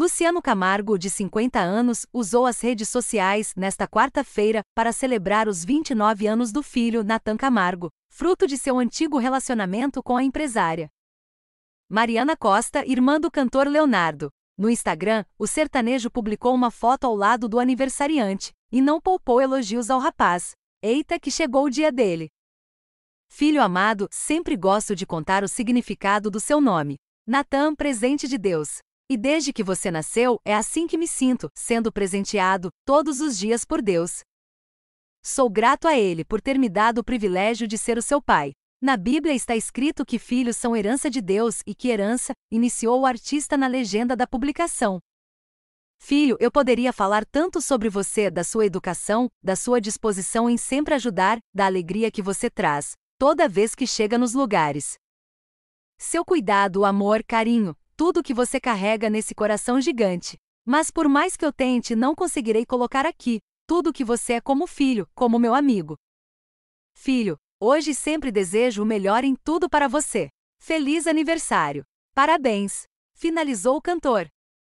Luciano Camargo, de 50 anos, usou as redes sociais nesta quarta-feira para celebrar os 29 anos do filho Natan Camargo, fruto de seu antigo relacionamento com a empresária. Mariana Costa, irmã do cantor Leonardo. No Instagram, o sertanejo publicou uma foto ao lado do aniversariante e não poupou elogios ao rapaz. Eita, que chegou o dia dele! Filho amado, sempre gosto de contar o significado do seu nome. Natan, presente de Deus. E desde que você nasceu, é assim que me sinto, sendo presenteado todos os dias por Deus. Sou grato a Ele por ter me dado o privilégio de ser o seu pai. Na Bíblia está escrito que filhos são herança de Deus e que herança, iniciou o artista na legenda da publicação. Filho, eu poderia falar tanto sobre você, da sua educação, da sua disposição em sempre ajudar, da alegria que você traz, toda vez que chega nos lugares. Seu cuidado, amor, carinho, tudo que você carrega nesse coração gigante. Mas por mais que eu tente, não conseguirei colocar aqui tudo que você é como filho, como meu amigo. Filho, hoje sempre desejo o melhor em tudo para você. Feliz aniversário! Parabéns! Finalizou o cantor.